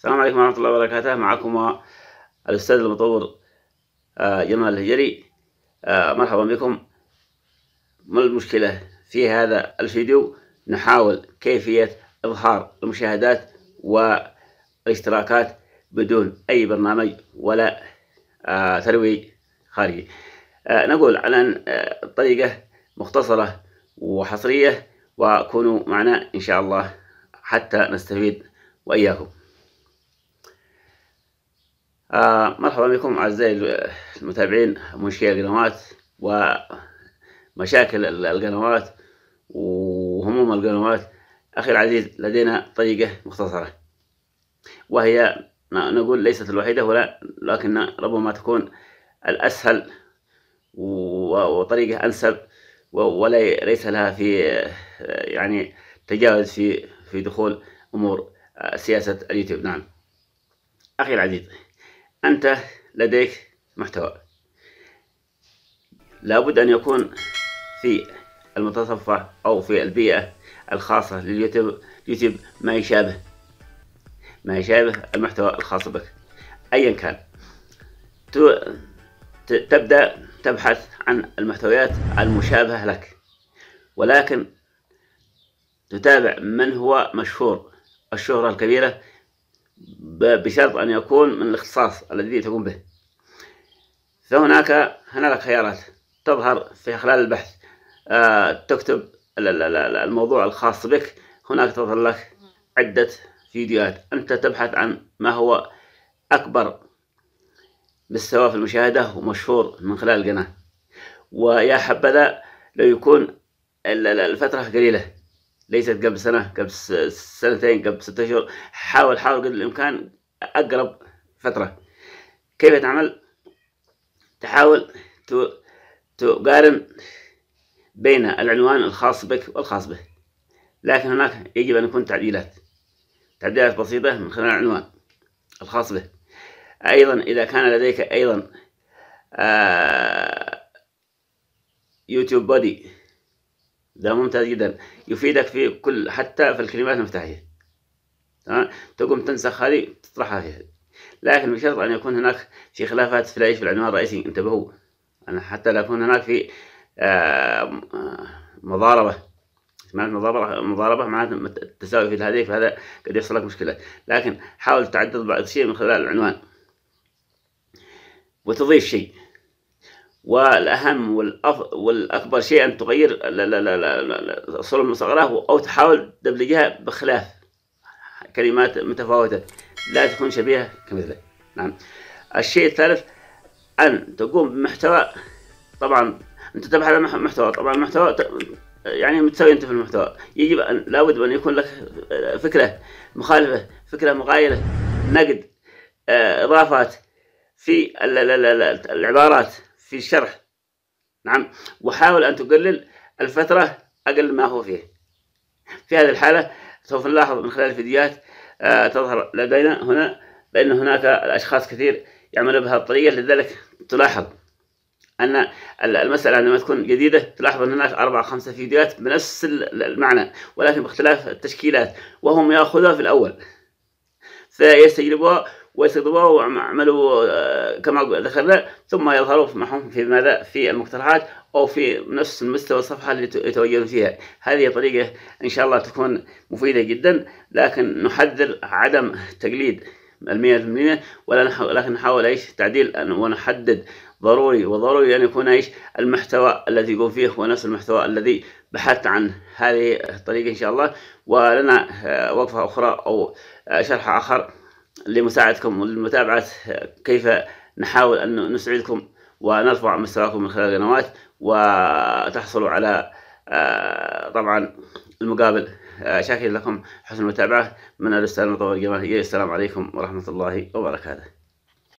السلام عليكم ورحمة الله وبركاته معكم الأستاذ المطور آه، جمال الهجري آه، مرحبا بكم ما المشكلة في هذا الفيديو نحاول كيفية إظهار المشاهدات والاشتراكات بدون أي برنامج ولا آه، ترويج خارجي نقول على طريقة مختصرة وحصرية وكونوا معنا إن شاء الله حتى نستفيد وإياكم آه مرحبا بكم أعزائي المتابعين مشكلة القنوات ومشاكل القنوات وهموم القنوات أخي العزيز لدينا طريقة مختصرة وهي نقول ليست الوحيدة ولا لكن ربما تكون الأسهل وطريقة أنسب ولا ليس لها في يعني تجاوز في في دخول أمور سياسة اليوتيوب نعم أخي العزيز أنت لديك محتوى لابد أن يكون في المتصفح أو في البيئة الخاصة لليوتيوب يوتيوب ما يشابه ما يشابه المحتوى الخاص بك أيا كان تبدأ تبحث عن المحتويات المشابهة لك ولكن تتابع من هو مشهور الشهرة الكبيرة بشرط أن يكون من الاختصاص الذي تقوم به فهناك هنالك خيارات تظهر في خلال البحث آه، تكتب الموضوع الخاص بك هناك تظهر لك عدة فيديوهات أنت تبحث عن ما هو أكبر مستوى في المشاهدة ومشهور من خلال القناة ويا حبذا لو يكون الفترة قليلة ليست قبل سنة قبل سنتين قبل ستة أشهر حاول حاول قدر الإمكان أقرب فترة كيف تعمل؟ تحاول تقارن بين العنوان الخاص بك والخاص به لكن هناك يجب أن يكون تعديلات تعديلات بسيطة من خلال العنوان الخاص به أيضا إذا كان لديك أيضا آه يوتيوب بودي ده ممتاز جدا يفيدك في كل حتى في الكلمات المفتاحية تمام تقوم تنسخ هذه تطرحها فيها لكن بشرط أن يكون هناك في خلافات في العيش في العنوان الرئيسي انتبهوا أنا حتى لا يكون هناك في آه، مضاربة معناته مضاربة مضاربة معناته التساوي في هذه فهذا قد يحصل لك مشكلة لكن حاول تعدد بعض الشيء من خلال العنوان وتضيف شيء والأهم والأكبر شيء أن تغير الصورة من المصغرة أو تحاول دبلجها بخلاف كلمات متفاوتة لا تكون شبيهة كمثله نعم الشيء الثالث أن تقوم بمحتوى طبعا أنت تبحث عن محتوى طبعا المحتوى يعني متساوي أنت في المحتوى يجب أن لابد أن يكون لك فكرة مخالفة فكرة مغايرة نقد آه، إضافات في العبارات في الشرح نعم وحاول أن تقلل الفترة أقل ما هو فيه في هذه الحالة سوف نلاحظ من خلال الفيديوهات آه، تظهر لدينا هنا بأن هناك الأشخاص كثير يعملون بهذه الطريقة لذلك تلاحظ أن المسألة عندما تكون جديدة تلاحظ أن هناك أربع خمسة فيديوهات بنفس المعنى ولكن باختلاف التشكيلات وهم يأخذها في الأول فيستجلبها ويستقطبوه ويعملوا آه، كما ذكرنا ثم يظهروا معهم في ماذا في المقترحات أو في نفس المستوى الصفحة اللي يتواجدون فيها هذه طريقة إن شاء الله تكون مفيدة جدا لكن نحذر عدم تقليد المية المية ولا لكن نحاول ايش تعديل ونحدد ضروري وضروري ان يعني يكون ايش المحتوى الذي يقوم فيه هو نفس المحتوى الذي بحثت عن هذه الطريقة ان شاء الله ولنا آه، وقفة اخرى او آه، شرح اخر لمساعدتكم ولمتابعة كيف نحاول أن نسعدكم ونرفع مستواكم من خلال القنوات وتحصلوا على آه، طبعا المقابل آه، شاكر لكم حسن المتابعة من الأستاذ المطور الجماهيري السلام عليكم ورحمة الله وبركاته